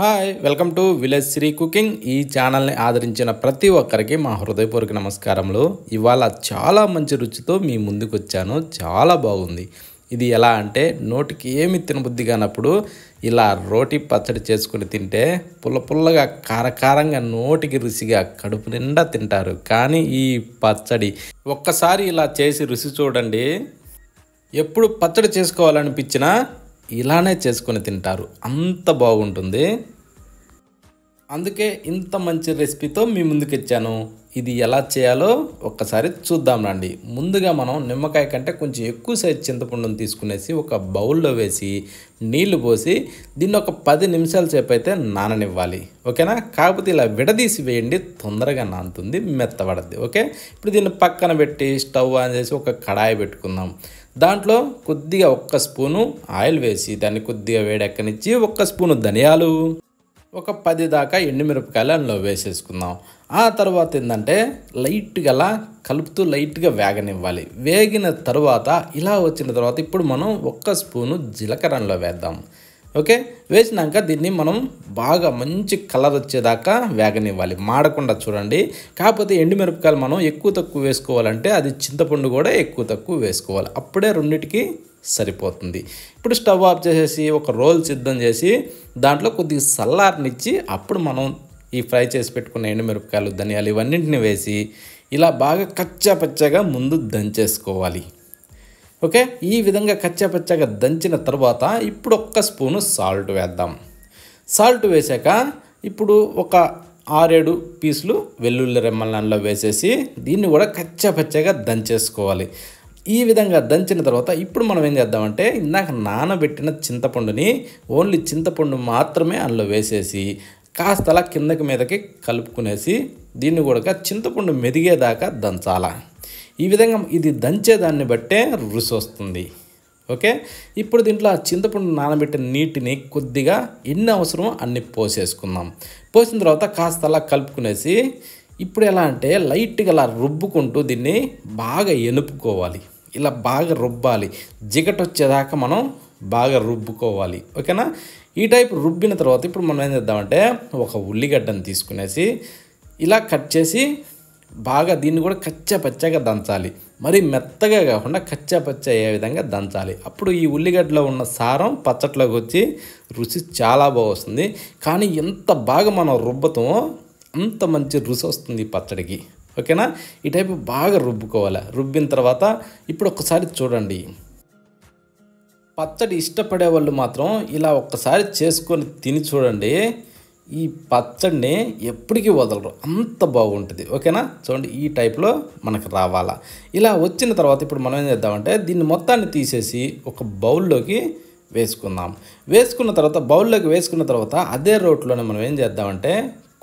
hi welcome to village Sri cooking ఈ ఛానల్ని ఆదరించిన ప్రతి ఒక్కరికి మా హృదయపూర్వక నమస్కారములు ఇవాళ చాలా మంచి రుచితో మీ ముందుకు వచ్చాను చాలా బాగుంది ఇది ఎలా అంటే నోటికి ఏమి తినబుద్ధి కానప్పుడు ఇలా రోటి పచ్చడి చేసుకుని తింటే పుల్ల పుల్లగా కారకారంగా నోటికి రుచిగా కడుపు నిండా తింటారు కానీ ఈ పచ్చడి ఒక్కసారి ఇలా చేసి రుచి చూడండి ఎప్పుడు పచ్చడి చేసుకోవాలనిపించినా ఇలానే చేసుకొని తింటారు అంత బాగుంటుంది అందుకే ఇంత మంచి రెసిపీతో మీ ముందుకిచ్చాను ఇది ఎలా చేయాలో ఒక్కసారి చూద్దాం రండి ముందుగా మనం నిమ్మకాయ కంటే కొంచెం ఎక్కువ సైజ్ చింతపండును తీసుకునేసి ఒక బౌల్లో వేసి నీళ్లు పోసి దీన్ని ఒక పది నిమిషాల సేపు అయితే నాననివ్వాలి ఓకేనా కాకపోతే ఇలా విడదీసి వేయండి తొందరగా నానుతుంది మెత్తబడద్ది ఓకే ఇప్పుడు దీన్ని పక్కన పెట్టి స్టవ్ ఆన్ చేసి ఒక కడాయి పెట్టుకుందాం దాంట్లో కొద్దిగా ఒక్క స్పూను ఆయిల్ వేసి దాన్ని కొద్దిగా వేడెక్కనిచ్చి ఒక్క స్పూను ధనియాలు ఒక పది దాకా ఎండుమిరపకాయలు అందులో వేసేసుకుందాం ఆ తర్వాత ఏంటంటే లైట్గా అలా కలుపుతూ లైట్గా వేగనివ్వాలి వేగిన తర్వాత ఇలా వచ్చిన తర్వాత ఇప్పుడు మనం ఒక్క స్పూను జీలకర్రలో వేద్దాం ఓకే వేసినాక దీన్ని మనం బాగా మంచి కలర్ వచ్చేదాకా వేగనివ్వాలి మాడకుండా చూడండి కాకపోతే ఎండుమిరపకాయలు మనం ఎక్కువ తక్కువ వేసుకోవాలంటే అది చింతపండు కూడా ఎక్కువ తక్కువ వేసుకోవాలి అప్పుడే రెండింటికి సరిపోతుంది ఇప్పుడు స్టవ్ ఆఫ్ చేసేసి ఒక రోల్ సిద్ధం చేసి దాంట్లో కొద్దిగా సల్లార్నిచ్చి అప్పుడు మనం ఈ ఫ్రై చేసి పెట్టుకున్న ఎండుమిరపకాయలు ధనియాలు ఇవన్నింటిని వేసి ఇలా బాగా కచ్చా పచ్చగా ముందు దంచేసుకోవాలి ఓకే ఈ విధంగా కచ్చాపచ్చాగా దంచిన తర్వాత ఇప్పుడు ఒక్క స్పూను సాల్ట్ వేద్దాం సాల్ట్ వేసాక ఇప్పుడు ఒక ఆరేడు పీసులు వెల్లుల్లి రెమ్మల వేసేసి దీన్ని కూడా కచ్చాపచ్చాగా దంచేసుకోవాలి ఈ విధంగా దంచిన తర్వాత ఇప్పుడు మనం ఏం చేద్దామంటే ఇందాక నానబెట్టిన చింతపండుని ఓన్లీ చింతపండు మాత్రమే అందులో వేసేసి కాస్త కిందకి మీదకి కలుపుకునేసి దీన్ని కూడా చింతపండు మెదిగేదాకా దంచాలా ఈ విధంగా ఇది దంచేదాన్ని బట్టే రుసి వస్తుంది ఓకే ఇప్పుడు దీంట్లో చింతపండు నానబెట్టిన నీటిని కొద్దిగా ఎన్ని అవసరమో అన్ని పోసేసుకుందాం పోసిన తర్వాత కాస్త అలా కలుపుకునేసి ఇప్పుడు ఎలా అంటే లైట్గా అలా రుబ్బుకుంటూ దీన్ని బాగా ఎనుపుకోవాలి ఇలా బాగా రుబ్బాలి జిగట వచ్చేదాకా మనం బాగా రుబ్బుకోవాలి ఓకేనా ఈ టైప్ రుబ్బిన తర్వాత ఇప్పుడు మనం ఏం చేద్దామంటే ఒక ఉల్లిగడ్డను తీసుకునేసి ఇలా కట్ చేసి బాగా దీన్ని కూడా కచ్చా పచ్చగా దంచాలి మరి మెత్తగా కాకుండా కచ్చా పచ్చ అయ్యే విధంగా దంచాలి అప్పుడు ఈ ఉల్లిగడ్డలో ఉన్న సారం పచ్చట్లోకి వచ్చి రుచి చాలా బాగొస్తుంది కానీ ఎంత బాగా మనం రుబ్బతామో అంత మంచి రుచి వస్తుంది పచ్చడికి ఓకేనా ఈ టైపు బాగా రుబ్బుకోవాలి రుబ్బిన తర్వాత ఇప్పుడు ఒకసారి చూడండి పచ్చడి ఇష్టపడే వాళ్ళు మాత్రం ఇలా ఒక్కసారి చేసుకొని తిని చూడండి ఈ పచ్చడిని ఎప్పటికీ వదలరు అంత బాగుంటుంది ఓకేనా చూడండి ఈ టైప్లో మనకు రావాలా ఇలా వచ్చిన తర్వాత ఇప్పుడు మనం ఏం చేద్దామంటే దీన్ని మొత్తాన్ని తీసేసి ఒక బౌల్లోకి వేసుకుందాం వేసుకున్న తర్వాత బౌల్లోకి వేసుకున్న తర్వాత అదే రోట్లోనే మనం ఏం చేద్దామంటే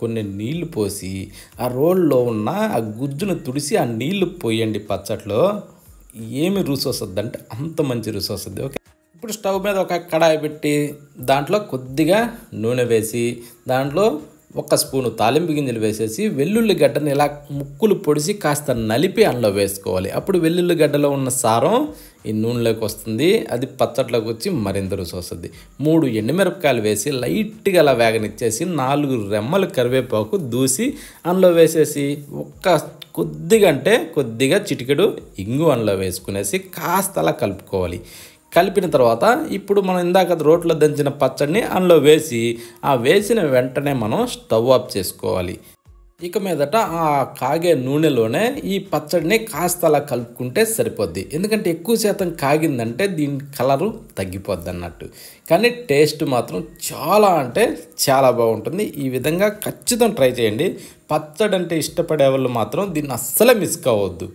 కొన్ని నీళ్లు పోసి ఆ రోడ్లో ఉన్న ఆ గుజ్జును తుడిసి ఆ నీళ్లు పోయండి పచ్చట్లో ఏమి రుచి వస్తుంది అంటే అంత మంచి రుచి వస్తుంది ఓకే ఇప్పుడు స్టవ్ మీద ఒక కడాయి పెట్టి దాంట్లో కొద్దిగా నూనె వేసి దాంట్లో ఒక స్పూను తాలింపు గింజలు వేసేసి వెల్లుల్లి గడ్డను ఇలా ముక్కులు పొడిసి కాస్త నలిపి అందులో వేసుకోవాలి అప్పుడు వెల్లుల్లి గడ్డలో ఉన్న సారం ఈ నూనెలోకి వస్తుంది అది పచ్చట్లోకి వచ్చి మరింత రుచి వస్తుంది మూడు ఎండుమిరపకాయలు వేసి లైట్గా అలా వేగనిచ్చేసి నాలుగు రెమ్మలు కరివేపాకు దూసి అందులో వేసేసి ఒక్క కొద్దిగా అంటే కొద్దిగా చిటికెడు ఇంగు అందులో వేసుకునేసి కాస్త అలా కలుపుకోవాలి కలిపిన తర్వాత ఇప్పుడు మనం ఇందాక రోట్లో దంచిన పచ్చడిని అందులో వేసి ఆ వేసిన వెంటనే మనం స్టవ్ ఆఫ్ చేసుకోవాలి ఇక మీదట ఆ కాగే నూనెలోనే ఈ పచ్చడిని కాస్త అలా కలుపుకుంటే సరిపోద్ది ఎందుకంటే ఎక్కువ శాతం కాగిందంటే దీని కలరు తగ్గిపోద్ది అన్నట్టు కానీ టేస్ట్ మాత్రం చాలా అంటే చాలా బాగుంటుంది ఈ విధంగా ఖచ్చితం ట్రై చేయండి పచ్చడి అంటే ఇష్టపడే వాళ్ళు మాత్రం దీన్ని అస్సలే మిస్ కావద్దు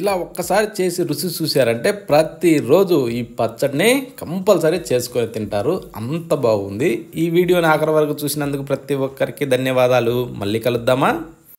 ఇలా ఒక్కసారి చేసి రుచి చూశారంటే ప్రతిరోజు ఈ పచ్చడిని కంపల్సరీ చేసుకొని తింటారు అంత బాగుంది ఈ వీడియోని ఆఖరి వరకు చూసినందుకు ప్రతి ఒక్కరికి ధన్యవాదాలు మళ్ళీ కలుద్దామా